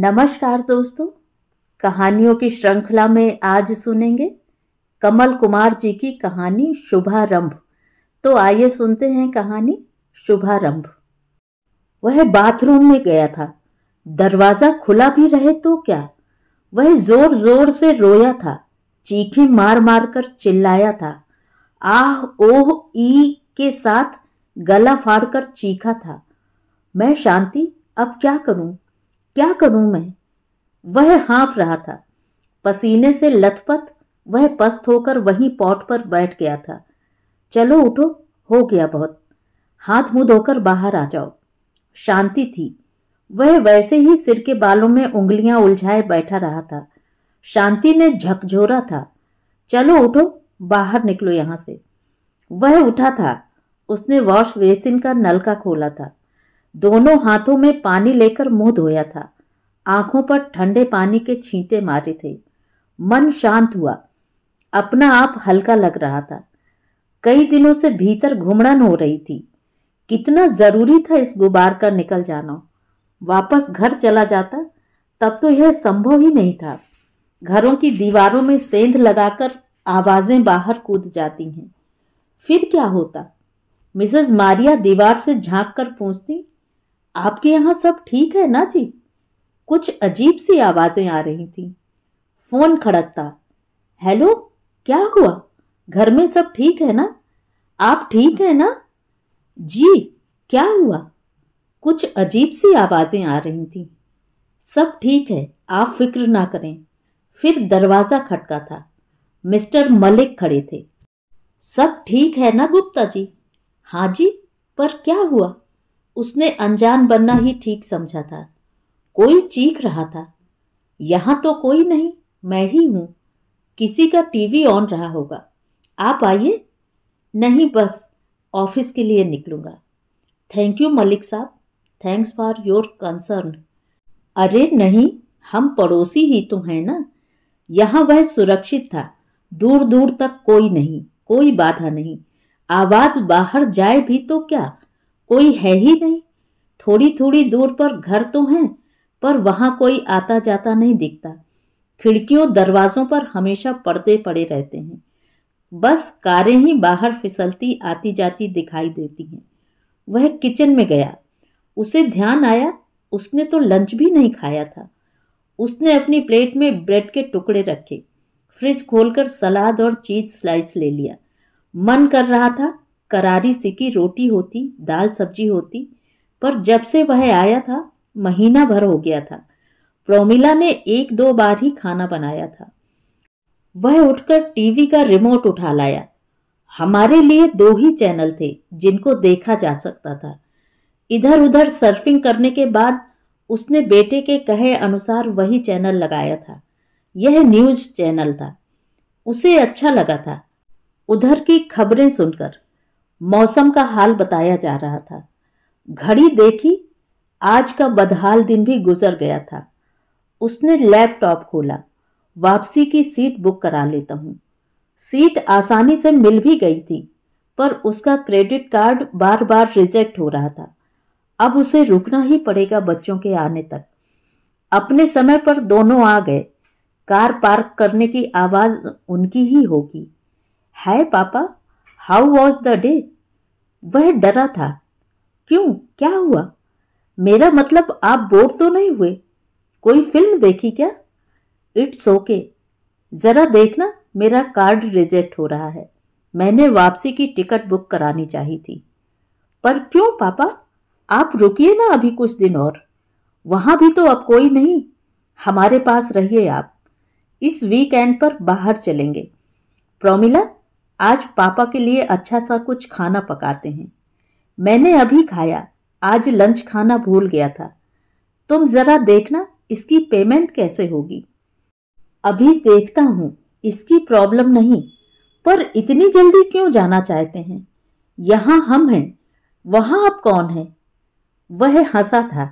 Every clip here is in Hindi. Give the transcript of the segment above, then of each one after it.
नमस्कार दोस्तों कहानियों की श्रृंखला में आज सुनेंगे कमल कुमार जी की कहानी शुभारंभ तो आइए सुनते हैं कहानी शुभारंभ वह बाथरूम में गया था दरवाज़ा खुला भी रहे तो क्या वह जोर जोर से रोया था चीखें मार मार कर चिल्लाया था आह ओह ई के साथ गला फाड़कर चीखा था मैं शांति अब क्या करूं क्या करूं मैं वह हाँफ रहा था पसीने से लथपथ वह पस्त होकर वहीं पॉट पर बैठ गया था चलो उठो हो गया बहुत हाथ मुंह धोकर बाहर आ जाओ शांति थी वह वैसे ही सिर के बालों में उंगलियां उलझाए बैठा रहा था शांति ने झकझोरा था चलो उठो बाहर निकलो यहां से वह उठा था उसने वॉश बेसिन का नलका खोला था दोनों हाथों में पानी लेकर मुंह धोया था आंखों पर ठंडे पानी के छींटे मारे थे मन शांत हुआ अपना आप हल्का लग रहा था कई दिनों से भीतर घुमड़न हो रही थी कितना जरूरी था इस गुबार का निकल जाना वापस घर चला जाता तब तो यह संभव ही नहीं था घरों की दीवारों में सेंध लगाकर आवाज़ें बाहर कूद जाती हैं फिर क्या होता मिसेस मारिया दीवार से झांककर कर पूछती आपके यहाँ सब ठीक है ना जी कुछ अजीब सी आवाज़ें आ रही थी फ़ोन खड़कता हेलो क्या हुआ घर में सब ठीक है ना आप ठीक हैं ना जी क्या हुआ कुछ अजीब सी आवाज़ें आ रही थी सब ठीक है आप फिक्र ना करें फिर दरवाज़ा खटका था मिस्टर मलिक खड़े थे सब ठीक है ना गुप्ता जी हाँ जी पर क्या हुआ उसने अनजान बनना ही ठीक समझा था कोई चीख रहा था यहां तो कोई नहीं मैं ही हूं किसी का टीवी ऑन रहा होगा आप आइए नहीं बस ऑफिस के लिए निकलूंगा थैंक यू मलिक साहब थैंक्स फॉर योर कंसर्न अरे नहीं हम पड़ोसी ही तो हैं ना यहाँ वह सुरक्षित था दूर दूर तक कोई नहीं कोई बाधा नहीं आवाज़ बाहर जाए भी तो क्या कोई है ही नहीं थोड़ी थोड़ी दूर पर घर तो हैं पर वहाँ कोई आता जाता नहीं दिखता खिड़कियों दरवाज़ों पर हमेशा पर्दे पड़े रहते हैं बस कारें ही बाहर फिसलती आती जाती दिखाई देती हैं वह किचन में गया उसे ध्यान आया उसने तो लंच भी नहीं खाया था उसने अपनी प्लेट में ब्रेड के टुकड़े रखे फ्रिज खोलकर सलाद और चीज स्लाइस ले लिया मन कर रहा था करारी सिकी रोटी होती दाल सब्जी होती पर जब से वह आया था महीना भर हो गया था प्रोमिला ने एक दो बार ही खाना बनाया था वह उठकर टीवी का रिमोट उठा लाया हमारे लिए दो ही चैनल थे जिनको देखा जा सकता था इधर उधर सर्फिंग करने के बाद उसने बेटे के कहे अनुसार वही चैनल लगाया था यह न्यूज चैनल था उसे अच्छा लगा था उधर की खबरें सुनकर मौसम का हाल बताया जा रहा था घड़ी देखी आज का बदहाल दिन भी गुजर गया था उसने लैपटॉप खोला वापसी की सीट बुक करा लेता हूँ सीट आसानी से मिल भी गई थी पर उसका क्रेडिट कार्ड बार बार रिजेक्ट हो रहा था अब उसे रुकना ही पड़ेगा बच्चों के आने तक अपने समय पर दोनों आ गए कार पार्क करने की आवाज़ उनकी ही होगी है पापा हाउ वॉज द डे वह डरा था क्यों क्या हुआ मेरा मतलब आप बोर तो नहीं हुए कोई फिल्म देखी क्या इट्स ओके ज़रा देखना मेरा कार्ड रिजेक्ट हो रहा है मैंने वापसी की टिकट बुक करानी चाहिए थी पर क्यों पापा आप रुकिए ना अभी कुछ दिन और वहाँ भी तो अब कोई नहीं हमारे पास रहिए आप इस वीकेंड पर बाहर चलेंगे प्रोमिला आज पापा के लिए अच्छा सा कुछ खाना पकाते हैं मैंने अभी खाया आज लंच खाना भूल गया था तुम ज़रा देखना इसकी पेमेंट कैसे होगी अभी देखता हूँ इसकी प्रॉब्लम नहीं पर इतनी जल्दी क्यों जाना चाहते हैं यहाँ हम हैं वहाँ आप कौन हैं वह हंसा था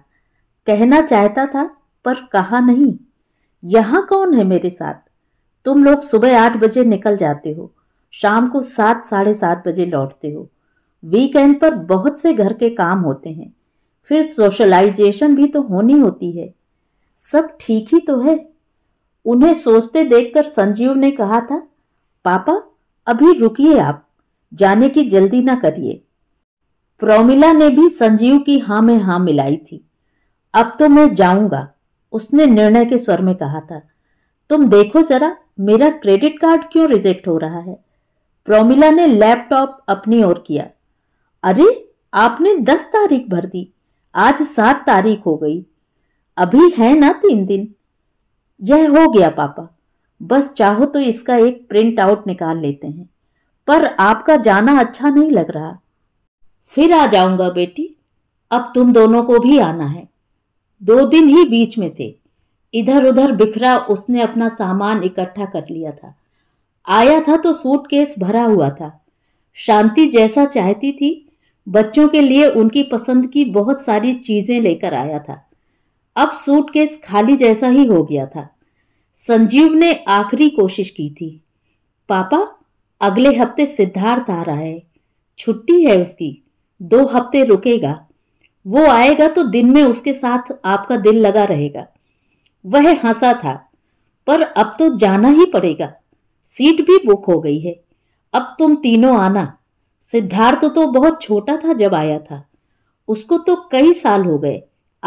कहना चाहता था पर कहा नहीं यहाँ कौन है मेरे साथ तुम लोग सुबह आठ बजे निकल जाते हो शाम को सात साढ़े सात बजे लौटते हो वीकेंड पर बहुत से घर के काम होते हैं फिर सोशलाइजेशन भी तो होनी होती है सब ठीक ही तो है उन्हें सोचते देखकर संजीव ने कहा था पापा अभी रुकिए आप जाने की जल्दी ना करिए प्रोमिला ने भी संजीव की हाँ में हाँ मिलाई थी अब तो मैं जाऊंगा उसने निर्णय के स्वर में कहा था तुम देखो जरा मेरा क्रेडिट कार्ड क्यों रिजेक्ट हो रहा है प्रोमिला ने लैपटॉप अपनी ओर किया अरे आपने दस तारीख भर दी आज सात तारीख हो गई अभी है ना तीन दिन यह हो गया पापा बस चाहो तो इसका एक प्रिंट आउट निकाल लेते हैं पर आपका जाना अच्छा नहीं लग रहा फिर आ जाऊंगा बेटी अब तुम दोनों को भी आना है दो दिन ही बीच में थे इधर उधर बिखरा उसने अपना सामान इकट्ठा कर लिया था आया था तो सूटकेस भरा हुआ था शांति जैसा चाहती थी बच्चों के लिए उनकी पसंद की बहुत सारी चीज़ें लेकर आया था अब सूटकेस खाली जैसा ही हो गया था संजीव ने आखिरी कोशिश की थी पापा अगले हफ्ते सिद्धार्थ आ रहा है छुट्टी है उसकी दो हफ्ते रुकेगा वो आएगा तो दिन में उसके साथ आपका दिल लगा रहेगा वह हंसा था पर अब तो जाना ही पड़ेगा सीट भी बुक हो गई है अब तुम तीनों आना सिद्धार्थ तो बहुत छोटा था जब आया था उसको तो कई साल हो गए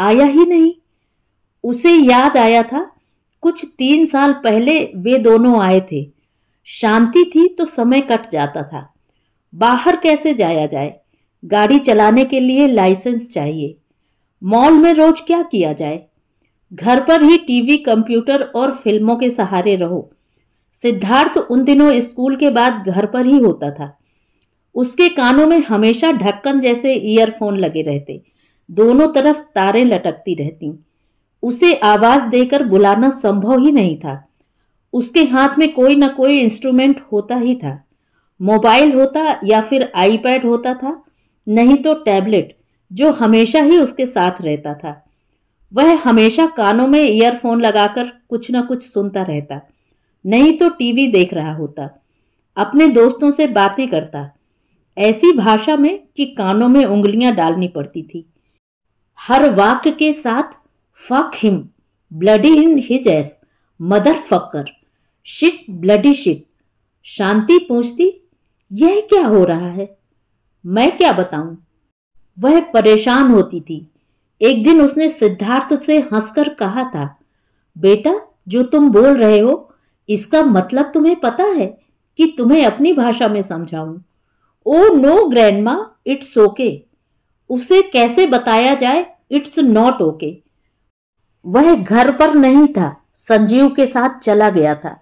आया ही नहीं उसे याद आया था कुछ तीन साल पहले वे दोनों आए थे शांति थी तो समय कट जाता था बाहर कैसे जाया जाए गाड़ी चलाने के लिए लाइसेंस चाहिए मॉल में रोज क्या किया जाए घर पर ही टीवी कंप्यूटर और फिल्मों के सहारे रहो सिद्धार्थ उन दिनों स्कूल के बाद घर पर ही होता था उसके कानों में हमेशा ढक्कन जैसे ईयरफोन लगे रहते दोनों तरफ तारें लटकती रहती उसे आवाज़ देकर बुलाना संभव ही नहीं था उसके हाथ में कोई ना कोई इंस्ट्रूमेंट होता ही था मोबाइल होता या फिर आईपैड होता था नहीं तो टैबलेट जो हमेशा ही उसके साथ रहता था वह हमेशा कानों में ईयरफोन लगाकर कुछ ना कुछ सुनता रहता नहीं तो टीवी देख रहा होता अपने दोस्तों से बातें करता ऐसी भाषा में कि कानों में उंगलियां डालनी पड़ती थी हर वाक्य के साथ fuck him bloody in his ass mother fucker shit bloody shit Shanti पूछती यह क्या हो रहा है मैं क्या बताऊं वह परेशान होती थी एक दिन उसने सिद्धार्थ से हंसकर कहा था बेटा जो तुम बोल रहे हो इसका मतलब तुम्हें पता है कि तुम्हें अपनी भाषा में समझाऊं oh no ma it's okay उसे कैसे बताया जाए इट्स नॉट ओके वह घर पर नहीं था संजीव के साथ चला गया था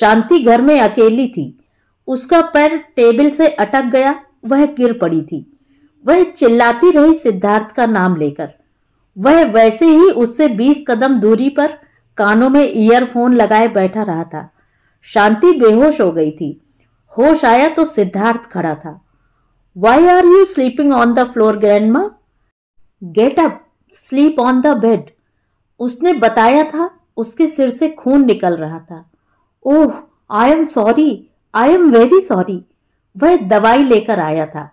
शांति घर में अकेली थी उसका पैर टेबल से अटक गया वह गिर पड़ी थी वह चिल्लाती रही सिद्धार्थ का नाम लेकर वह वैसे ही उससे बीस कदम दूरी पर कानों में ईयरफोन लगाए बैठा रहा था शांति बेहोश हो गई थी होश आया तो सिद्धार्थ खड़ा था why are you sleeping on the floor ma get up sleep on the bed उसने बताया था उसके सिर से खून निकल रहा था oh I am sorry I am very sorry वह दवाई लेकर आया था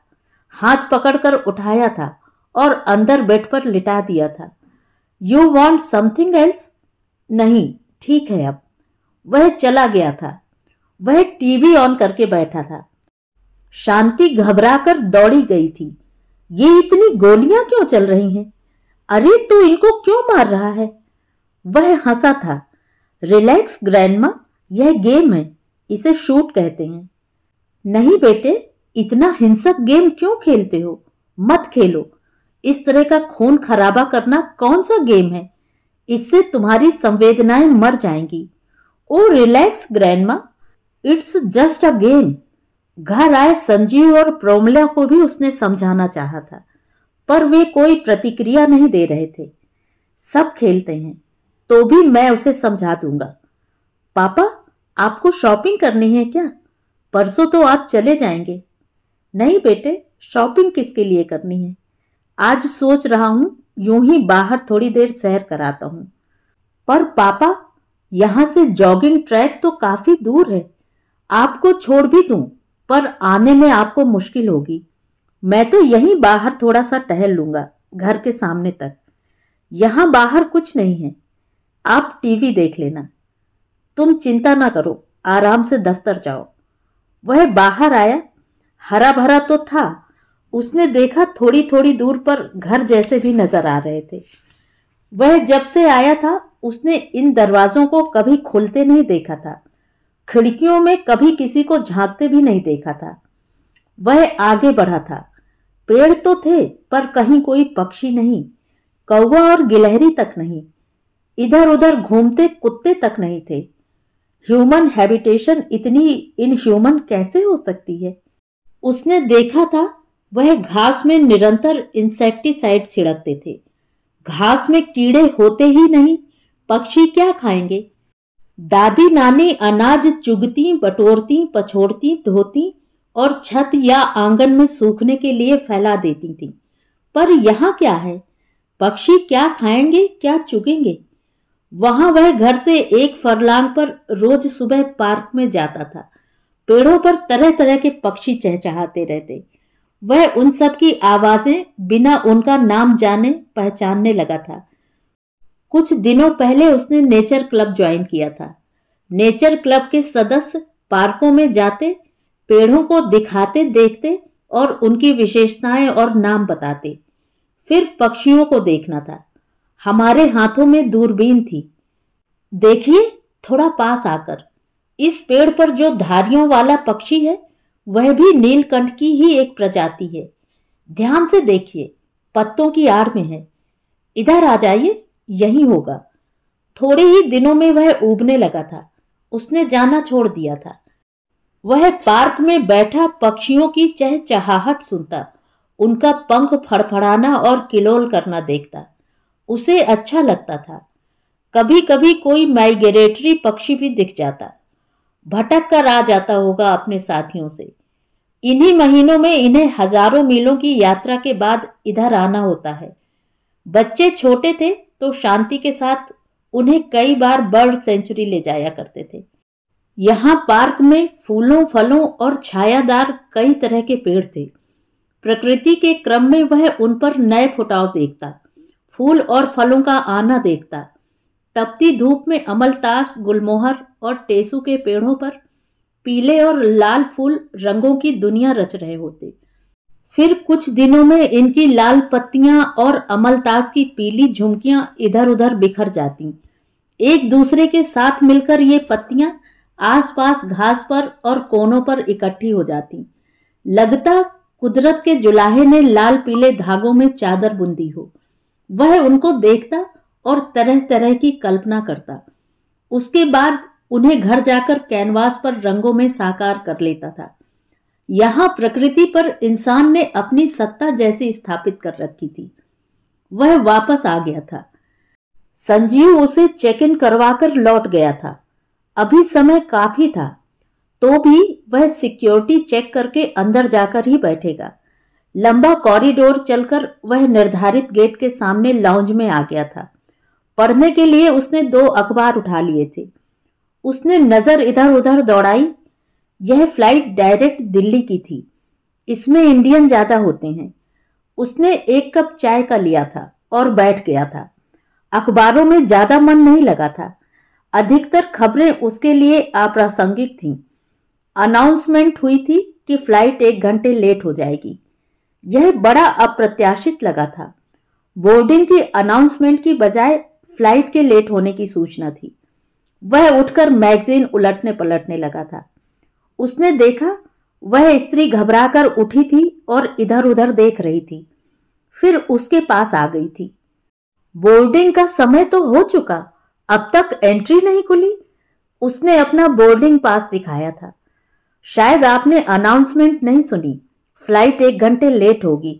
हाथ पकड़कर उठाया था और अंदर बेड पर लिटा दिया था यू वॉन्ट समथिंग एल्स नहीं ठीक है अब वह चला गया था वह टीवी ऑन करके बैठा था शांति घबराकर दौड़ी गई थी ये इतनी गोलियां क्यों चल रही हैं अरे तू इनको क्यों मार रहा है वह हंसा था रिलैक्स ग्रैंडमा यह गेम है इसे शूट कहते हैं नहीं बेटे इतना हिंसक गेम क्यों खेलते हो मत खेलो इस तरह का खून खराबा करना कौन सा गेम है इससे तुम्हारी संवेदनाएं मर जाएंगी oh relax grandma it's just a game घर आए संजीव और प्रोमला को भी उसने समझाना चाहा था पर वे कोई प्रतिक्रिया नहीं दे रहे थे सब खेलते हैं तो भी मैं उसे समझा दूंगा पापा आपको शॉपिंग करनी है क्या परसों तो आप चले जाएंगे नहीं बेटे शॉपिंग किसके लिए करनी है आज सोच रहा हूं यूं ही बाहर थोड़ी देर सैर कराता हूं पर पापा यहां से जॉगिंग ट्रैक तो काफी दूर है आपको छोड़ भी दूं पर आने में आपको मुश्किल होगी मैं तो यहीं बाहर थोड़ा सा टहल लूंगा घर के सामने तक यहां बाहर कुछ नहीं है आप टीवी देख लेना तुम चिंता ना करो आराम से दफ्तर जाओ वह बाहर आया हरा भरा तो था उसने देखा थोड़ी थोड़ी दूर पर घर जैसे भी नजर आ रहे थे वह जब से आया था उसने इन दरवाजों को कभी खोलते नहीं देखा था खिड़कियों में कभी किसी को झांकते भी नहीं देखा था वह आगे बढ़ा था पेड़ तो थे पर कहीं कोई पक्षी नहीं कौवा और गिलहरी तक नहीं इधर उधर घूमते कुत्ते तक नहीं थे ह्यूमन हैबिटेशन इतनी इनह्यूमन कैसे हो सकती है उसने देखा था वह घास में निरंतर इंसेक्टिसाइड छिड़कते थे घास में कीड़े होते ही नहीं पक्षी क्या खाएंगे दादी नानी अनाज चुगती बटोरती पछोड़ती धोती और छत या आंगन में सूखने के लिए फैला देती थी पर यहाँ क्या है पक्षी क्या खाएंगे क्या चुगेंगे वहां वह घर से एक फरलांग पर रोज सुबह पार्क में जाता था पेड़ों पर तरह तरह के पक्षी चहचहाते रहते वह उन सब की आवाज़ें बिना उनका नाम जाने पहचानने लगा था कुछ दिनों पहले उसने नेचर क्लब ज्वाइन किया था नेचर क्लब के सदस्य पार्कों में जाते पेड़ों को दिखाते देखते और उनकी विशेषताएं और नाम बताते फिर पक्षियों को देखना था हमारे हाथों में दूरबीन थी देखिए थोड़ा पास आकर इस पेड़ पर जो धारियों वाला पक्षी है वह भी नीलकंठ की ही एक प्रजाति है ध्यान से देखिए पत्तों की आड़ में है इधर आ जाइए यही होगा थोड़े ही दिनों में वह उबने लगा था उसने जाना छोड़ दिया था वह पार्क में बैठा पक्षियों की चहचहाहट सुनता उनका पंख फड़फड़ाना और किलोल करना देखता उसे अच्छा लगता था कभी कभी कोई माइग्रेटरी पक्षी भी दिख जाता भटक कर आ जाता होगा अपने साथियों से इन्हीं महीनों में इन्हें हजारों मीलों की यात्रा के बाद इधर आना होता है बच्चे छोटे थे तो शांति के साथ उन्हें कई बार बर्ड सेंचुरी ले जाया करते थे यहाँ पार्क में फूलों फलों और छायादार कई तरह के पेड़ थे प्रकृति के क्रम में वह उन पर नए फुटाव देखता फूल और फलों का आना देखता तपती धूप में अमलतास गुलमोहर और टेसू के पेड़ों पर पीले और लाल फूल रंगों की दुनिया रच रहे होते फिर कुछ दिनों में इनकी लाल पत्तियां और अमलतास की पीली झुमकियां इधर उधर बिखर जाती एक दूसरे के साथ मिलकर ये पत्तियां आसपास घास पर और कोनों पर इकट्ठी हो जाती लगता कुदरत के जुलाहे ने लाल पीले धागों में चादर बुंदी हो वह उनको देखता और तरह तरह की कल्पना करता उसके बाद उन्हें घर जाकर कैनवास पर रंगों में साकार कर लेता था यहां प्रकृति पर इंसान ने अपनी सत्ता जैसी स्थापित कर रखी थी वह वापस आ गया था संजीव उसे चेक इन करवाकर लौट गया था अभी समय काफी था तो भी वह सिक्योरिटी चेक करके अंदर जाकर ही बैठेगा लंबा कॉरिडोर चलकर वह निर्धारित गेट के सामने लॉन्ज में आ गया था पढ़ने के लिए उसने दो अखबार उठा लिए थे उसने नज़र इधर उधर दौड़ाई यह फ्लाइट डायरेक्ट दिल्ली की थी इसमें इंडियन ज़्यादा होते हैं उसने एक कप चाय का लिया था और बैठ गया था अखबारों में ज़्यादा मन नहीं लगा था अधिकतर खबरें उसके लिए अप्रासंगिक थीं अनाउंसमेंट हुई थी कि फ्लाइट एक घंटे लेट हो जाएगी यह बड़ा अप्रत्याशित लगा था बोर्डिंग की अनाउंसमेंट की बजाय फ्लाइट के लेट होने की सूचना थी वह उठकर मैगजीन उलटने पलटने लगा था उसने देखा वह स्त्री घबराकर उठी थी और इधर उधर देख रही थी फिर उसके पास आ गई थी बोर्डिंग का समय तो हो चुका अब तक एंट्री नहीं खुली उसने अपना बोर्डिंग पास दिखाया था शायद आपने अनाउंसमेंट नहीं सुनी फ्लाइट एक घंटे लेट होगी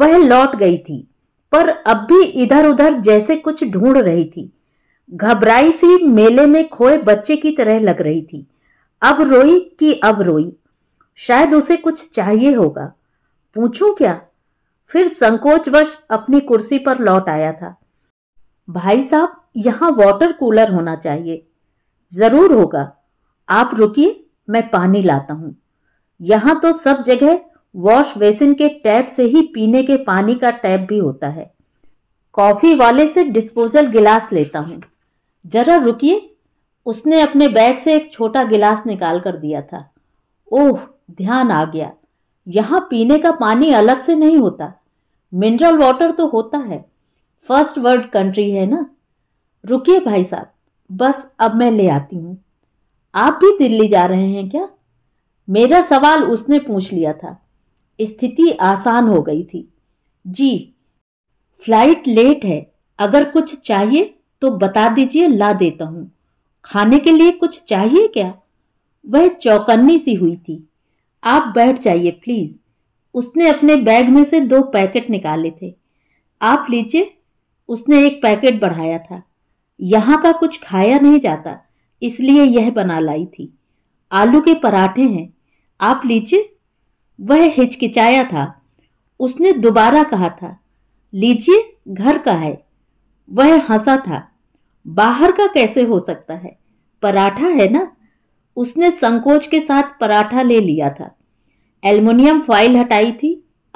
वह लौट गई थी पर अब भी इधर उधर जैसे कुछ ढूंढ रही थी घबराई सी मेले में खोए बच्चे की तरह लग रही थी अब रोई कि अब रोई शायद उसे कुछ चाहिए होगा पूछूं क्या फिर संकोचवश अपनी कुर्सी पर लौट आया था भाई साहब यहां वाटर कूलर होना चाहिए जरूर होगा आप रुकिए मैं पानी लाता हूं यहां तो सब जगह वॉश बेसिन के टैप से ही पीने के पानी का टैप भी होता है कॉफ़ी वाले से डिस्पोजल गिलास लेता हूँ जरा रुकिए उसने अपने बैग से एक छोटा गिलास निकाल कर दिया था ओह ध्यान आ गया यहाँ पीने का पानी अलग से नहीं होता मिनरल वाटर तो होता है फर्स्ट वर्ल्ड कंट्री है ना रुकिए भाई साहब बस अब मैं ले आती हूँ आप भी दिल्ली जा रहे हैं क्या मेरा सवाल उसने पूछ लिया था स्थिति आसान हो गई थी जी फ्लाइट लेट है अगर कुछ चाहिए तो बता दीजिए ला देता हूँ खाने के लिए कुछ चाहिए क्या वह चौकन्नी सी हुई थी आप बैठ जाइए प्लीज़ उसने अपने बैग में से दो पैकेट निकाले थे आप लीजिए उसने एक पैकेट बढ़ाया था यहाँ का कुछ खाया नहीं जाता इसलिए यह बना लाई थी आलू के पराठे हैं आप लीजिए वह हिचकिचाया था उसने दोबारा कहा था लीजिए घर का है वह हंसा था बाहर का कैसे हो सकता है पराठा है ना उसने संकोच के साथ पराठा ले लिया था एल्युमिनियम फाइल हटाई थी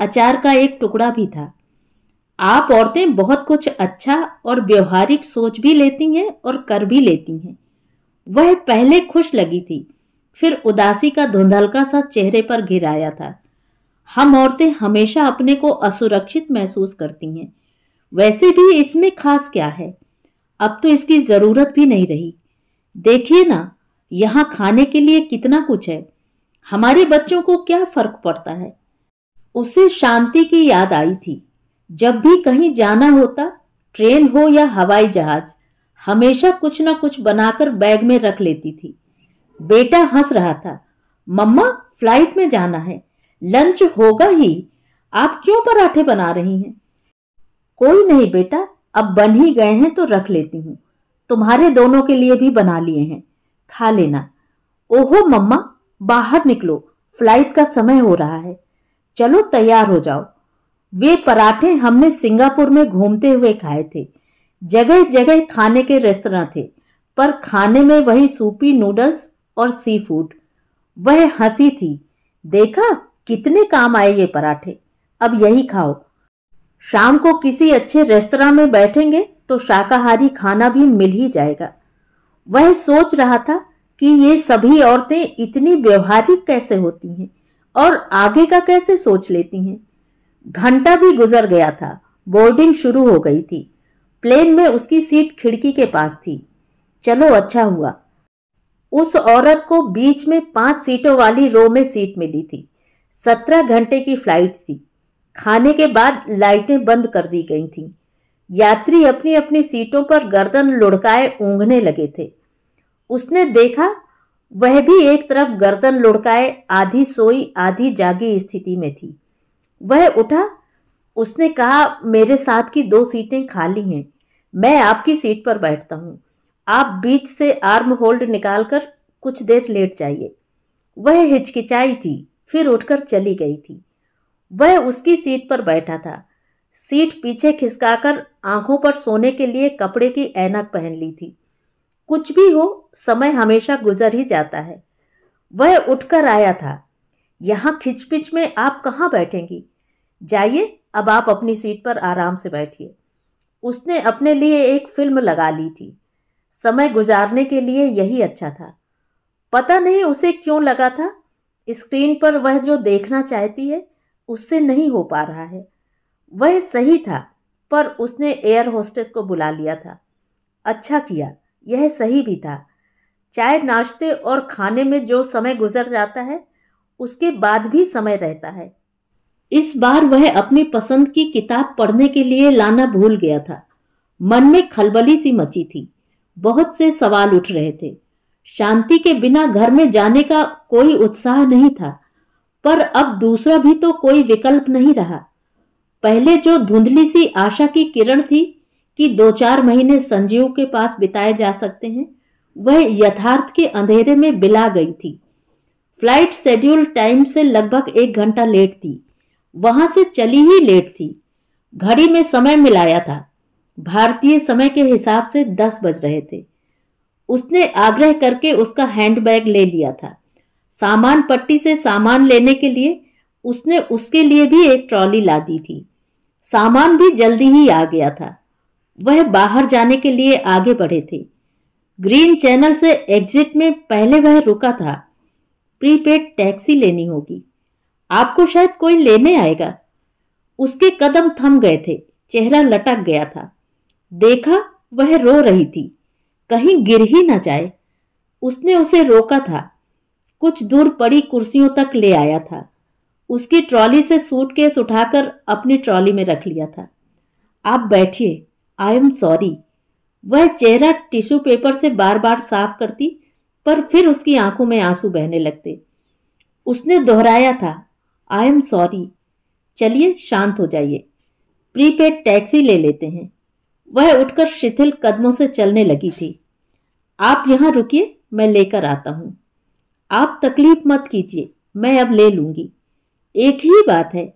अचार का एक टुकड़ा भी था आप औरतें बहुत कुछ अच्छा और व्यवहारिक सोच भी लेती हैं और कर भी लेती हैं वह पहले खुश लगी थी फिर उदासी का धुंधलका सा चेहरे पर घिराया था हम औरतें हमेशा अपने को असुरक्षित महसूस करती हैं वैसे भी इसमें खास क्या है अब तो इसकी ज़रूरत भी नहीं रही देखिए ना यहाँ खाने के लिए कितना कुछ है हमारे बच्चों को क्या फर्क पड़ता है उसे शांति की याद आई थी जब भी कहीं जाना होता ट्रेन हो या हवाई जहाज हमेशा कुछ ना कुछ बनाकर बैग में रख लेती थी बेटा हंस रहा था मम्मा फ्लाइट में जाना है लंच होगा ही आप क्यों पराठे बना रही हैं कोई नहीं बेटा अब बन ही गए हैं तो रख लेती हूँ तुम्हारे दोनों के लिए भी बना लिए हैं खा लेना ओहो मम्मा बाहर निकलो फ्लाइट का समय हो रहा है चलो तैयार हो जाओ वे पराठे हमने सिंगापुर में घूमते हुए खाए थे जगह जगह खाने के रेस्तरा थे पर खाने में वही सूपी नूडल्स और सी फूड वह हंसी थी देखा कितने काम आए ये पराठे अब यही खाओ शाम को किसी अच्छे रेस्तरा में बैठेंगे तो शाकाहारी खाना भी मिल ही जाएगा वह सोच रहा था कि ये सभी औरतें इतनी व्यवहारिक कैसे होती हैं और आगे का कैसे सोच लेती हैं घंटा भी गुजर गया था बोर्डिंग शुरू हो गई थी प्लेन में उसकी सीट खिड़की के पास थी चलो अच्छा हुआ उस औरत को बीच में पांच सीटों वाली रो में सीट मिली थी सत्रह घंटे की फ्लाइट थी खाने के बाद लाइटें बंद कर दी गई थीं यात्री अपनी अपनी सीटों पर गर्दन लुढ़काए ऊँघने लगे थे उसने देखा वह भी एक तरफ गर्दन लुढ़काए आधी सोई आधी जागी स्थिति में थी वह उठा उसने कहा मेरे साथ की दो सीटें खाली हैं मैं आपकी सीट पर बैठता हूँ आप बीच से आर्म होल्ड निकालकर कुछ देर लेट जाइए वह हिचकिचाई थी फिर उठकर चली गई थी वह उसकी सीट पर बैठा था सीट पीछे खिसकाकर आंखों पर सोने के लिए कपड़े की ऐनक पहन ली थी कुछ भी हो समय हमेशा गुजर ही जाता है वह उठकर आया था यहाँ खिचपिच में आप कहाँ बैठेंगी जाइए अब आप अपनी सीट पर आराम से बैठिए उसने अपने लिए एक फिल्म लगा ली थी समय गुजारने के लिए यही अच्छा था पता नहीं उसे क्यों लगा था स्क्रीन पर वह जो देखना चाहती है उससे नहीं हो पा रहा है वह सही था पर उसने एयर होस्टेस को बुला लिया था अच्छा किया यह सही भी था चाय नाश्ते और खाने में जो समय गुजर जाता है उसके बाद भी समय रहता है इस बार वह अपनी पसंद की किताब पढ़ने के लिए लाना भूल गया था मन में खलबली सी मची थी बहुत से सवाल उठ रहे थे शांति के बिना घर में जाने का कोई उत्साह नहीं था पर अब दूसरा भी तो कोई विकल्प नहीं रहा पहले जो धुंधली सी आशा की किरण थी कि दो चार महीने संजीव के पास बिताए जा सकते हैं वह यथार्थ के अंधेरे में बिला गई थी फ्लाइट शेड्यूल टाइम से लगभग एक घंटा लेट थी वहां से चली ही लेट थी घड़ी में समय मिलाया था भारतीय समय के हिसाब से दस बज रहे थे उसने आग्रह करके उसका हैंडबैग ले लिया था सामान पट्टी से सामान लेने के लिए उसने उसके लिए भी एक ट्रॉली ला दी थी सामान भी जल्दी ही आ गया था वह बाहर जाने के लिए आगे बढ़े थे ग्रीन चैनल से एग्जिट में पहले वह रुका था प्रीपेड टैक्सी लेनी होगी आपको शायद कोई लेने आएगा उसके कदम थम गए थे चेहरा लटक गया था देखा वह रो रही थी कहीं गिर ही ना जाए उसने उसे रोका था कुछ दूर पड़ी कुर्सियों तक ले आया था उसकी ट्रॉली से सूटकेस उठाकर अपनी ट्रॉली में रख लिया था आप बैठिए आई एम सॉरी वह चेहरा टिश्यू पेपर से बार बार साफ करती पर फिर उसकी आंखों में आंसू बहने लगते उसने दोहराया था आई एम सॉरी चलिए शांत हो जाइए प्रीपेड टैक्सी ले लेते हैं वह उठकर शिथिल कदमों से चलने लगी थी आप यहां रुकिए मैं लेकर आता हूं आप तकलीफ मत कीजिए मैं अब ले लूंगी एक ही बात है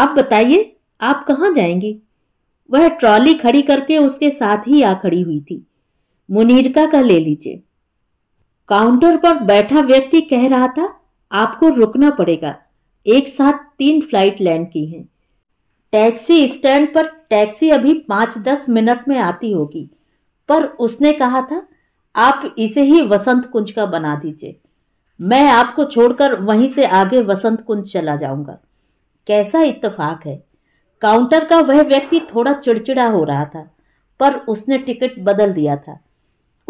आप बताइए आप कहां जाएंगी वह ट्रॉली खड़ी करके उसके साथ ही आ खड़ी हुई थी मुनीरका का ले लीजिए काउंटर पर बैठा व्यक्ति कह रहा था आपको रुकना पड़ेगा एक साथ तीन फ्लाइट लैंड की हैं टैक्सी स्टैंड पर टैक्सी अभी पाँच दस मिनट में आती होगी पर उसने कहा था आप इसे ही वसंत कुंज का बना दीजिए मैं आपको छोड़कर वहीं से आगे वसंत कुंज चला जाऊंगा कैसा इतफाक है काउंटर का वह व्यक्ति थोड़ा चिड़चिड़ा हो रहा था पर उसने टिकट बदल दिया था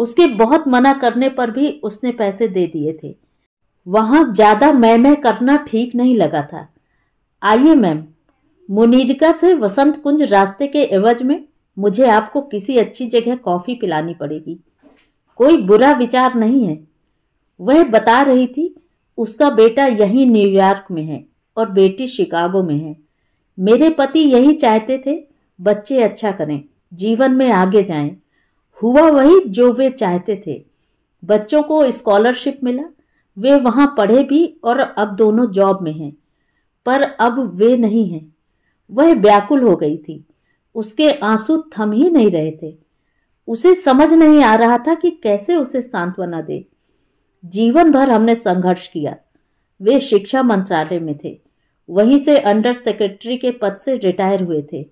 उसके बहुत मना करने पर भी उसने पैसे दे दिए थे वहाँ ज़्यादा मैं मैं करना ठीक नहीं लगा था आइए मैम मुनीरका से वसंत कुंज रास्ते के एवज में मुझे आपको किसी अच्छी जगह कॉफ़ी पिलानी पड़ेगी कोई बुरा विचार नहीं है वह बता रही थी उसका बेटा यहीं न्यूयॉर्क में है और बेटी शिकागो में है मेरे पति यही चाहते थे बच्चे अच्छा करें जीवन में आगे जाएं। हुआ वही जो वे चाहते थे बच्चों को स्कॉलरशिप मिला वे वहाँ पढ़े भी और अब दोनों जॉब में हैं पर अब वे नहीं हैं वह व्याकुल हो गई थी उसके आंसू थम ही नहीं रहे थे उसे समझ नहीं आ रहा था कि कैसे उसे सांत्वना दे जीवन भर हमने संघर्ष किया वे शिक्षा मंत्रालय में थे वहीं से अंडर सेक्रेटरी के पद से रिटायर हुए थे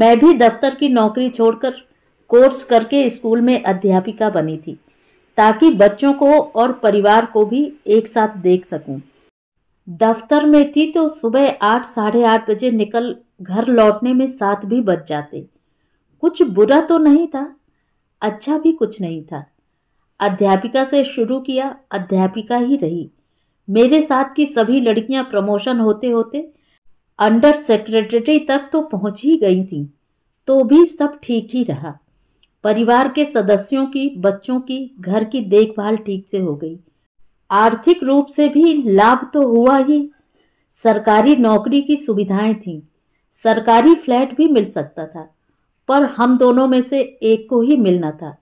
मैं भी दफ्तर की नौकरी छोड़कर कोर्स करके स्कूल में अध्यापिका बनी थी ताकि बच्चों को और परिवार को भी एक साथ देख सकूं। दफ्तर में थी तो सुबह आठ साढ़े आठ बजे निकल घर लौटने में साथ भी बच जाते कुछ बुरा तो नहीं था अच्छा भी कुछ नहीं था अध्यापिका से शुरू किया अध्यापिका ही रही मेरे साथ की सभी लड़कियां प्रमोशन होते होते अंडर सेक्रेटरी तक तो पहुंच ही गई थीं तो भी सब ठीक ही रहा परिवार के सदस्यों की बच्चों की घर की देखभाल ठीक से हो गई आर्थिक रूप से भी लाभ तो हुआ ही सरकारी नौकरी की सुविधाएं थीं सरकारी फ्लैट भी मिल सकता था पर हम दोनों में से एक को ही मिलना था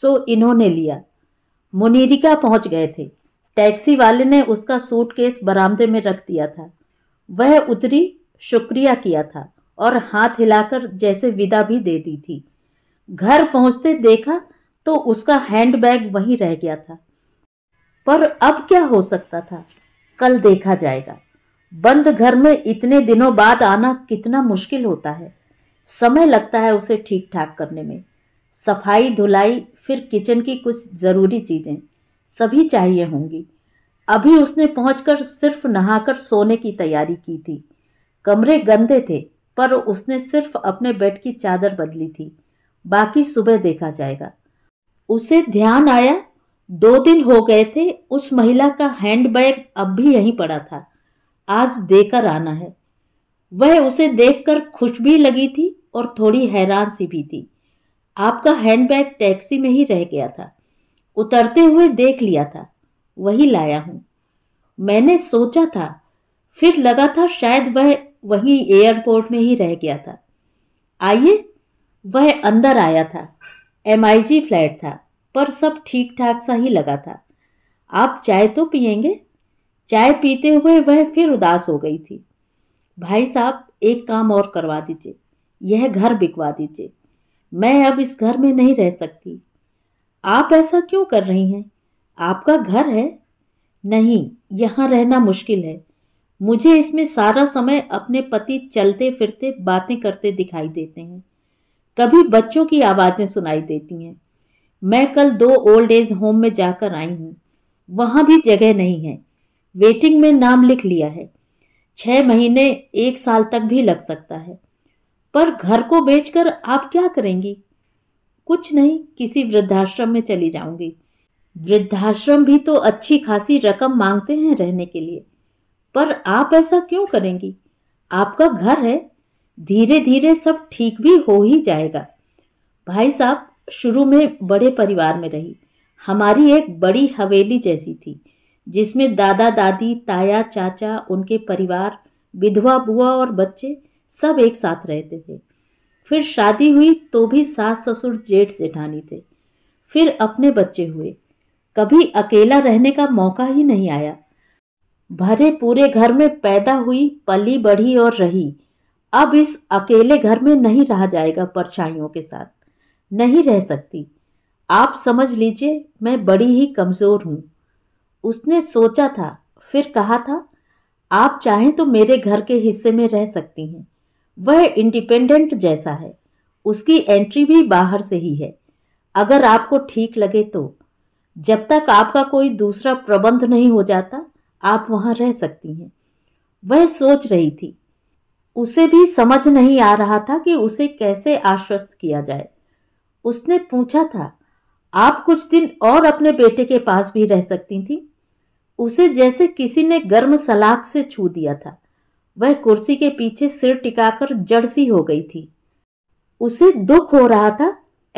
सो इन्होंने लिया मुनीरिका पहुंच गए थे टैक्सी वाले ने उसका सूटकेस बरामदे में रख दिया था वह उतरी शुक्रिया किया था और हाथ हिलाकर जैसे विदा भी दे दी थी घर पहुंचते देखा तो उसका हैंडबैग वहीं रह गया था पर अब क्या हो सकता था कल देखा जाएगा बंद घर में इतने दिनों बाद आना कितना मुश्किल होता है समय लगता है उसे ठीक ठाक करने में सफाई धुलाई फिर किचन की कुछ ज़रूरी चीज़ें सभी चाहिए होंगी अभी उसने पहुंचकर सिर्फ नहाकर सोने की तैयारी की थी कमरे गंदे थे पर उसने सिर्फ अपने बेड की चादर बदली थी बाकी सुबह देखा जाएगा उसे ध्यान आया दो दिन हो गए थे उस महिला का हैंडबैग अब भी यहीं पड़ा था आज देकर आना है वह उसे देखकर खुश भी लगी थी और थोड़ी हैरान सी भी थी आपका हैंडबैग टैक्सी में ही रह गया था उतरते हुए देख लिया था वही लाया हूँ मैंने सोचा था फिर लगा था शायद वह वहीं एयरपोर्ट में ही रह गया था आइए वह अंदर आया था एम फ्लैट था पर सब ठीक ठाक सा ही लगा था आप चाय तो पियेंगे चाय पीते हुए वह फिर उदास हो गई थी भाई साहब एक काम और करवा दीजिए यह घर बिकवा दीजिए मैं अब इस घर में नहीं रह सकती आप ऐसा क्यों कर रही हैं आपका घर है नहीं यहाँ रहना मुश्किल है मुझे इसमें सारा समय अपने पति चलते फिरते बातें करते दिखाई देते हैं कभी बच्चों की आवाज़ें सुनाई देती हैं मैं कल दो ओल्ड एज होम में जाकर आई हूँ वहाँ भी जगह नहीं है वेटिंग में नाम लिख लिया है छः महीने एक साल तक भी लग सकता है पर घर को बेचकर आप क्या करेंगी कुछ नहीं किसी वृद्धाश्रम में चली जाऊंगी वृद्धाश्रम भी तो अच्छी खासी रकम मांगते हैं रहने के लिए पर आप ऐसा क्यों करेंगी आपका घर है धीरे धीरे सब ठीक भी हो ही जाएगा भाई साहब शुरू में बड़े परिवार में रही हमारी एक बड़ी हवेली जैसी थी जिसमें दादा दादी ताया चाचा उनके परिवार विधवा बुआ और बच्चे सब एक साथ रहते थे फिर शादी हुई तो भी सास ससुर जेठ जेठानी थे फिर अपने बच्चे हुए कभी अकेला रहने का मौका ही नहीं आया भरे पूरे घर में पैदा हुई पली बढ़ी और रही अब इस अकेले घर में नहीं रहा जाएगा परछाइयों के साथ नहीं रह सकती आप समझ लीजिए मैं बड़ी ही कमज़ोर हूँ उसने सोचा था फिर कहा था आप चाहें तो मेरे घर के हिस्से में रह सकती हैं वह इंडिपेंडेंट जैसा है उसकी एंट्री भी बाहर से ही है अगर आपको ठीक लगे तो जब तक आपका कोई दूसरा प्रबंध नहीं हो जाता आप वहाँ रह सकती हैं वह सोच रही थी उसे भी समझ नहीं आ रहा था कि उसे कैसे आश्वस्त किया जाए उसने पूछा था आप कुछ दिन और अपने बेटे के पास भी रह सकती थी उसे जैसे किसी ने गर्म सलाख से छू दिया था वह कुर्सी के पीछे सिर टिकाकर जड़ सी हो गई थी उसे दुख हो रहा था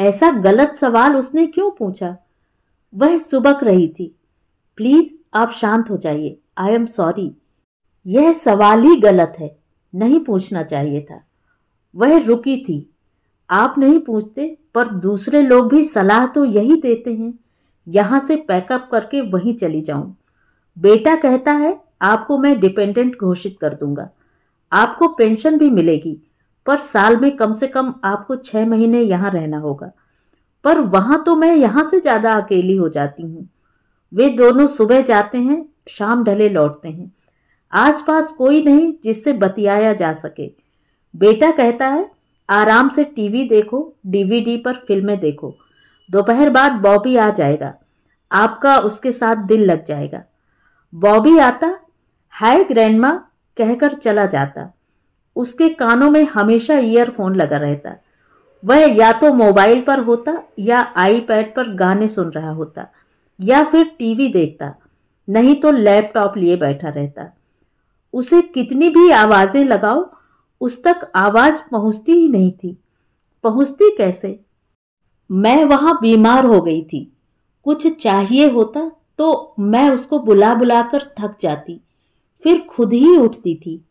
ऐसा गलत सवाल उसने क्यों पूछा वह सुबक रही थी प्लीज आप शांत हो जाइए आई एम सॉरी यह सवाल ही गलत है नहीं पूछना चाहिए था वह रुकी थी आप नहीं पूछते पर दूसरे लोग भी सलाह तो यही देते हैं यहाँ से पैकअप करके वहीं चली जाऊँ बेटा कहता है आपको मैं डिपेंडेंट घोषित कर दूंगा आपको पेंशन भी मिलेगी पर साल में कम से कम आपको छः महीने यहाँ रहना होगा पर वहाँ तो मैं यहाँ से ज़्यादा अकेली हो जाती हूँ वे दोनों सुबह जाते हैं शाम ढले लौटते हैं आसपास कोई नहीं जिससे बतियाया जा सके बेटा कहता है आराम से टीवी देखो डीवीडी पर फिल्में देखो दोपहर बाद बॉबी आ जाएगा आपका उसके साथ दिल लग जाएगा बॉबी आता हाय ग्रैंडमा कहकर चला जाता उसके कानों में हमेशा ईयरफोन लगा रहता वह या तो मोबाइल पर होता या आईपैड पर गाने सुन रहा होता या फिर टीवी देखता नहीं तो लैपटॉप लिए बैठा रहता उसे कितनी भी आवाज़ें लगाओ उस तक आवाज पहुंचती ही नहीं थी पहुंचती कैसे मैं वहां बीमार हो गई थी कुछ चाहिए होता तो मैं उसको बुला बुलाकर थक जाती फिर खुद ही उठती थी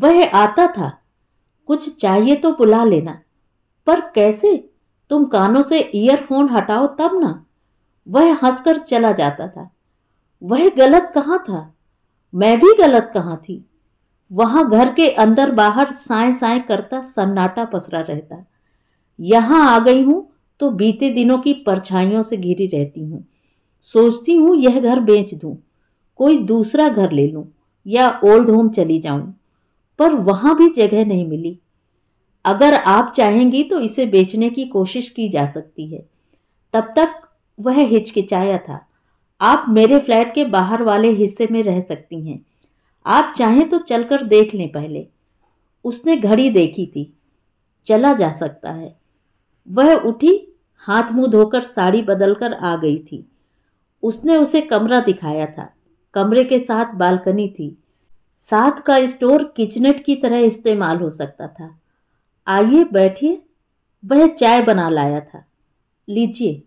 वह आता था कुछ चाहिए तो बुला लेना पर कैसे तुम कानों से ईयरफोन हटाओ तब ना वह हंसकर चला जाता था वह गलत कहाँ था मैं भी गलत कहाँ थी वहाँ घर के अंदर बाहर साय साय करता सन्नाटा पसरा रहता यहाँ आ गई हूँ तो बीते दिनों की परछाइयों से घिरी रहती हूँ सोचती हूँ यह घर बेच दूँ कोई दूसरा घर ले लूँ या ओल्ड होम चली जाऊँ पर वहाँ भी जगह नहीं मिली अगर आप चाहेंगी तो इसे बेचने की कोशिश की जा सकती है तब तक वह हिचकिचाया था आप मेरे फ्लैट के बाहर वाले हिस्से में रह सकती हैं आप चाहें तो चलकर देख लें पहले उसने घड़ी देखी थी चला जा सकता है वह उठी हाथ मुंह धोकर साड़ी बदलकर आ गई थी उसने उसे कमरा दिखाया था कमरे के साथ बालकनी थी साथ का स्टोर किचनेट की तरह इस्तेमाल हो सकता था आइए बैठिए वह चाय बना लाया था लीजिए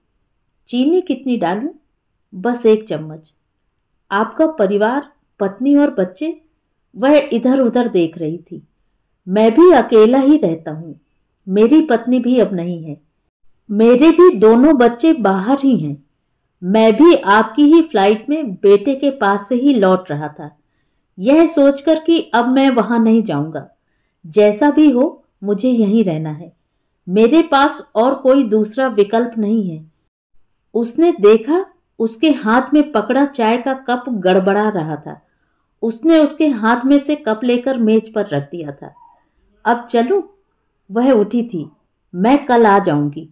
चीनी कितनी डालूं? बस एक चम्मच आपका परिवार पत्नी और बच्चे वह इधर उधर देख रही थी मैं भी अकेला ही रहता हूँ मेरी पत्नी भी अब नहीं है मेरे भी दोनों बच्चे बाहर ही हैं मैं भी आपकी ही फ्लाइट में बेटे के पास से ही लौट रहा था यह सोचकर कि अब मैं वहाँ नहीं जाऊँगा जैसा भी हो मुझे यहीं रहना है मेरे पास और कोई दूसरा विकल्प नहीं है उसने देखा उसके हाथ में पकड़ा चाय का कप गड़बड़ा रहा था उसने उसके हाथ में से कप लेकर मेज पर रख दिया था अब चलो वह उठी थी मैं कल आ जाऊंगी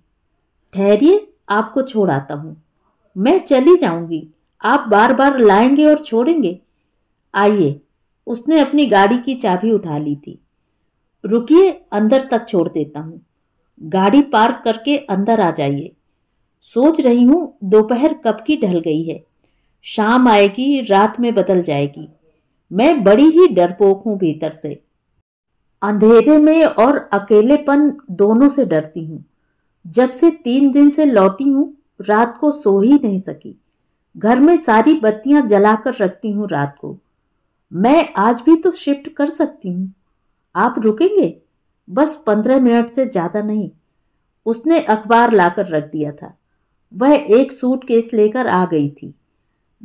ठहरिए आपको छोड़ आता हूँ मैं चली जाऊंगी आप बार बार लाएंगे और छोड़ेंगे आइए उसने अपनी गाड़ी की चाबी उठा ली थी रुकिए अंदर तक छोड़ देता हूँ गाड़ी पार्क करके अंदर आ जाइए सोच रही हूँ दोपहर कब की ढल गई है शाम आएगी रात में बदल जाएगी मैं बड़ी ही डरपोक हूं भीतर से अंधेरे में और अकेलेपन दोनों से डरती हूँ जब से तीन दिन से लौटी हूँ रात को सो ही नहीं सकी घर में सारी बत्तियां जलाकर रखती हूँ रात को मैं आज भी तो शिफ्ट कर सकती हूँ आप रुकेंगे बस पंद्रह मिनट से ज़्यादा नहीं उसने अखबार लाकर रख दिया था वह एक सूट केस लेकर आ गई थी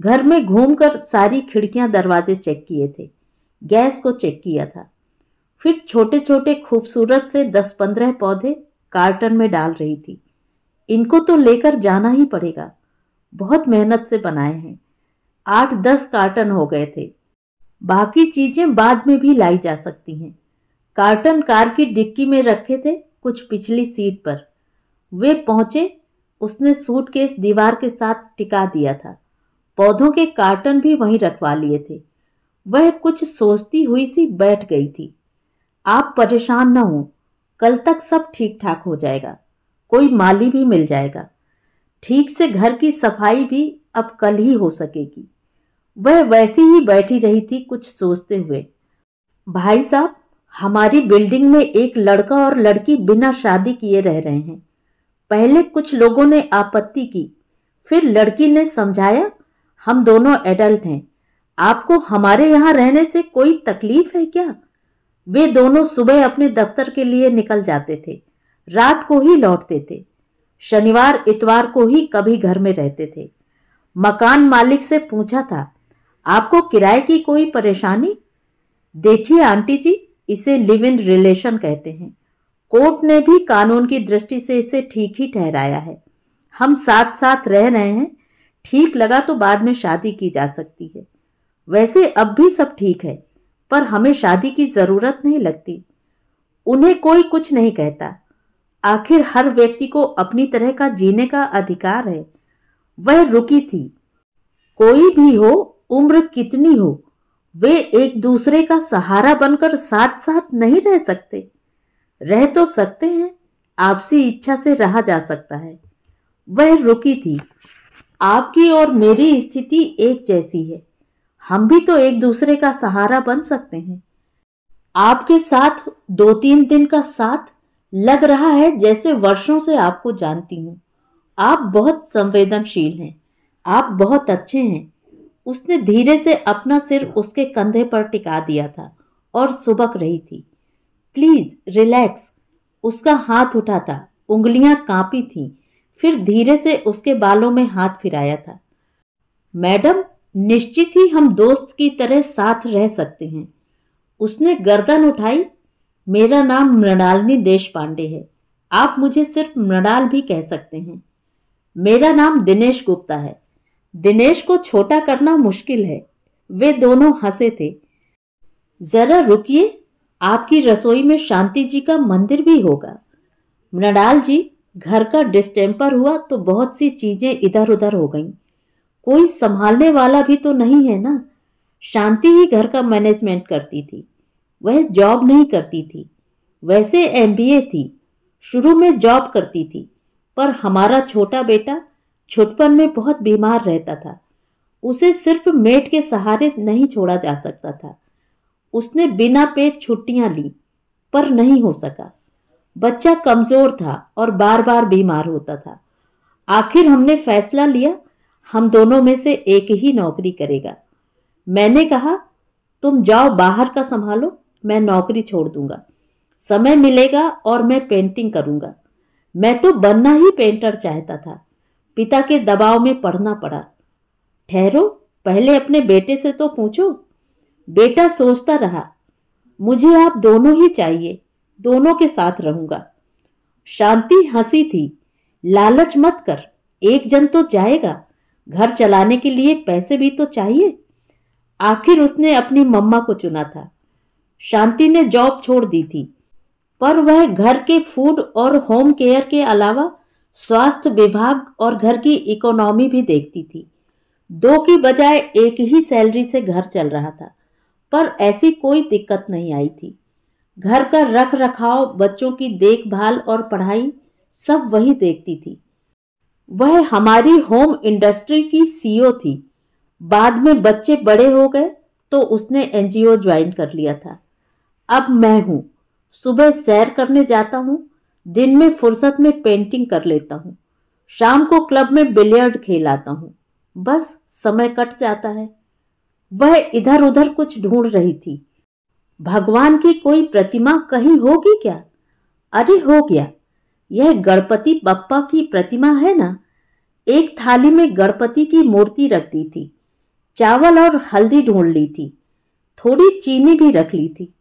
घर में घूमकर सारी खिड़कियां दरवाजे चेक किए थे गैस को चेक किया था फिर छोटे छोटे खूबसूरत से दस पंद्रह पौधे कार्टन में डाल रही थी इनको तो लेकर जाना ही पड़ेगा बहुत मेहनत से बनाए हैं आठ दस कार्टन हो गए थे बाकी चीज़ें बाद में भी लाई जा सकती हैं कार्टन कार की डिक्की में रखे थे कुछ पिछली सीट पर वे पहुंचे उसने सूटकेस दीवार के साथ टिका दिया था पौधों के कार्टन भी वहीं रखवा लिए थे वह कुछ सोचती हुई सी बैठ गई थी आप परेशान न हो कल तक सब ठीक ठाक हो जाएगा कोई माली भी मिल जाएगा ठीक से घर की सफाई भी अब कल ही हो सकेगी वह वैसी ही बैठी रही थी कुछ सोचते हुए भाई साहब हमारी बिल्डिंग में एक लड़का और लड़की बिना शादी किए रह रहे हैं पहले कुछ लोगों ने आपत्ति की फिर लड़की ने समझाया हम दोनों एडल्ट हैं आपको हमारे यहाँ रहने से कोई तकलीफ है क्या वे दोनों सुबह अपने दफ्तर के लिए निकल जाते थे रात को ही लौटते थे शनिवार इतवार को ही कभी घर में रहते थे मकान मालिक से पूछा था आपको किराए की कोई परेशानी देखिए आंटी जी इसे लिव इन रिलेशन कहते हैं कोर्ट ने भी कानून की दृष्टि से इसे ठीक ही ठहराया है हम साथ साथ रह रहे हैं ठीक लगा तो बाद में शादी की जा सकती है वैसे अब भी सब ठीक है पर हमें शादी की जरूरत नहीं लगती उन्हें कोई कुछ नहीं कहता आखिर हर व्यक्ति को अपनी तरह का जीने का अधिकार है वह रुकी थी कोई भी हो उम्र कितनी हो वे एक दूसरे का सहारा बनकर साथ साथ नहीं रह सकते रह तो सकते हैं आपसी इच्छा से रहा जा सकता है वह रुकी थी आपकी और मेरी स्थिति एक जैसी है हम भी तो एक दूसरे का सहारा बन सकते हैं आपके साथ दो तीन दिन का साथ लग रहा है जैसे वर्षों से आपको जानती हूँ आप बहुत संवेदनशील हैं आप बहुत अच्छे हैं उसने धीरे से अपना सिर उसके कंधे पर टिका दिया था और सुबक रही थी प्लीज़ रिलैक्स उसका हाथ उठा था उंगलियां कांपी थीं फिर धीरे से उसके बालों में हाथ फिराया था मैडम निश्चित ही हम दोस्त की तरह साथ रह सकते हैं उसने गर्दन उठाई मेरा नाम मृणालिनी देश पांडे है आप मुझे सिर्फ मृणाल भी कह सकते हैं मेरा नाम दिनेश गुप्ता है दिनेश को छोटा करना मुश्किल है वे दोनों हंसे थे जरा रुकिए आपकी रसोई में शांति जी का मंदिर भी होगा मृणाल जी घर का डिस्टेम्पर हुआ तो बहुत सी चीजें इधर उधर हो गईं कोई संभालने वाला भी तो नहीं है ना शांति ही घर का मैनेजमेंट करती थी वह जॉब नहीं करती थी वैसे एमबीए थी शुरू में जॉब करती थी पर हमारा छोटा बेटा छुटपन में बहुत बीमार रहता था उसे सिर्फ मेट के सहारे नहीं छोड़ा जा सकता था उसने बिना पे छुट्टियां ली पर नहीं हो सका बच्चा कमज़ोर था और बार बार बीमार होता था आखिर हमने फैसला लिया हम दोनों में से एक ही नौकरी करेगा मैंने कहा तुम जाओ बाहर का संभालो मैं नौकरी छोड़ दूंगा समय मिलेगा और मैं पेंटिंग करूंगा मैं तो बनना ही पेंटर चाहता था पिता के दबाव में पढ़ना पड़ा ठहरो पहले अपने बेटे से तो पूछो बेटा सोचता रहा मुझे आप दोनों ही चाहिए दोनों के साथ रहूंगा शांति हंसी थी लालच मत कर एक जन तो जाएगा घर चलाने के लिए पैसे भी तो चाहिए आखिर उसने अपनी मम्मा को चुना था शांति ने जॉब छोड़ दी थी पर वह घर के फूड और होम केयर के अलावा स्वास्थ्य विभाग और घर की इकोनॉमी भी देखती थी दो की बजाय एक ही सैलरी से घर चल रहा था पर ऐसी कोई दिक्कत नहीं आई थी घर का रख रखाव बच्चों की देखभाल और पढ़ाई सब वही देखती थी वह हमारी होम इंडस्ट्री की सीईओ e थी बाद में बच्चे बड़े हो गए तो उसने एनजीओ ज्वाइन कर लिया था अब मैं हूँ सुबह सैर करने जाता हूँ दिन में फुर्सत में पेंटिंग कर लेता हूँ शाम को क्लब में बिलियर्ड खेल आता हूँ बस समय कट जाता है वह इधर उधर कुछ ढूंढ रही थी भगवान की कोई प्रतिमा कहीं होगी क्या अरे हो गया यह गणपति बप्पा की प्रतिमा है ना एक थाली में गणपति की मूर्ति रख दी थी चावल और हल्दी ढूंढ ली थी थोड़ी चीनी भी रख ली थी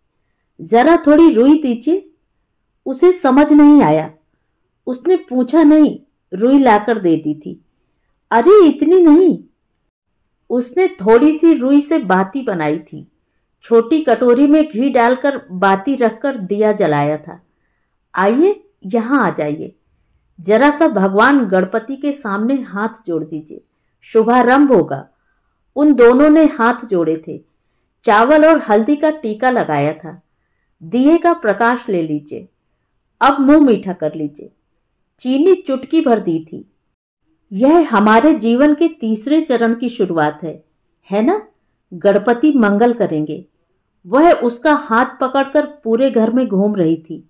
ज़रा थोड़ी रुई दीजिए उसे समझ नहीं आया उसने पूछा नहीं रुई लाकर दे दी थी अरे इतनी नहीं उसने थोड़ी सी रुई से बाती बनाई थी छोटी कटोरी में घी डालकर बाती रखकर दिया जलाया था आइए यहाँ आ जाइए जरा सा भगवान गणपति के सामने हाथ जोड़ दीजिए शुभारंभ होगा उन दोनों ने हाथ जोड़े थे चावल और हल्दी का टीका लगाया था दिए का प्रकाश ले लीजिए अब मुंह मीठा कर लीजिए चीनी चुटकी भर दी थी यह हमारे जीवन के तीसरे चरण की शुरुआत है है ना गणपति मंगल करेंगे वह उसका हाथ पकड़कर पूरे घर में घूम रही थी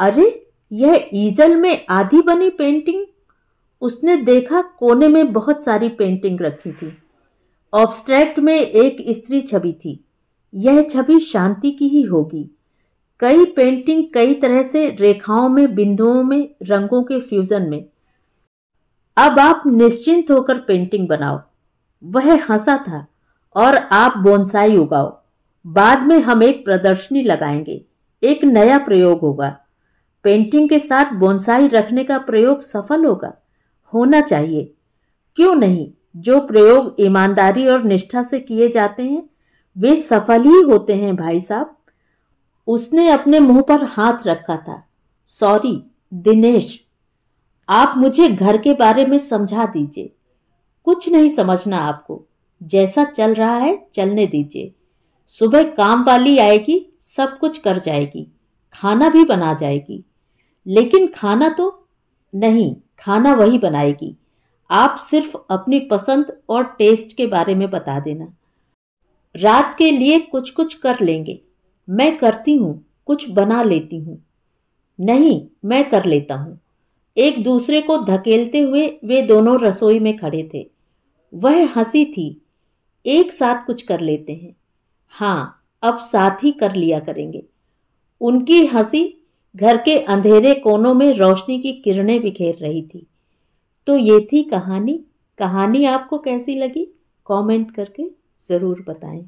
अरे यह ईजल में आधी बनी पेंटिंग उसने देखा कोने में बहुत सारी पेंटिंग रखी थी ऑब्स्ट्रैक्ट में एक स्त्री छवि थी यह छवि शांति की ही होगी कई पेंटिंग कई तरह से रेखाओं में बिंदुओं में रंगों के फ्यूज़न में अब आप निश्चिंत होकर पेंटिंग बनाओ वह हंसा था और आप बोनसाई उगाओ बाद में हम एक प्रदर्शनी लगाएंगे एक नया प्रयोग होगा पेंटिंग के साथ बोनसाई रखने का प्रयोग सफल होगा होना चाहिए क्यों नहीं जो प्रयोग ईमानदारी और निष्ठा से किए जाते हैं वे सफल ही होते हैं भाई साहब उसने अपने मुंह पर हाथ रखा था सॉरी दिनेश आप मुझे घर के बारे में समझा दीजिए कुछ नहीं समझना आपको जैसा चल रहा है चलने दीजिए सुबह काम वाली आएगी सब कुछ कर जाएगी खाना भी बना जाएगी लेकिन खाना तो नहीं खाना वही बनाएगी आप सिर्फ अपनी पसंद और टेस्ट के बारे में बता देना रात के लिए कुछ कुछ कर लेंगे मैं करती हूँ कुछ बना लेती हूँ नहीं मैं कर लेता हूँ एक दूसरे को धकेलते हुए वे दोनों रसोई में खड़े थे वह हंसी थी एक साथ कुछ कर लेते हैं हाँ अब साथ ही कर लिया करेंगे उनकी हंसी घर के अंधेरे कोनों में रोशनी की किरणें बिखेर रही थी तो ये थी कहानी कहानी आपको कैसी लगी कमेंट करके ज़रूर बताएं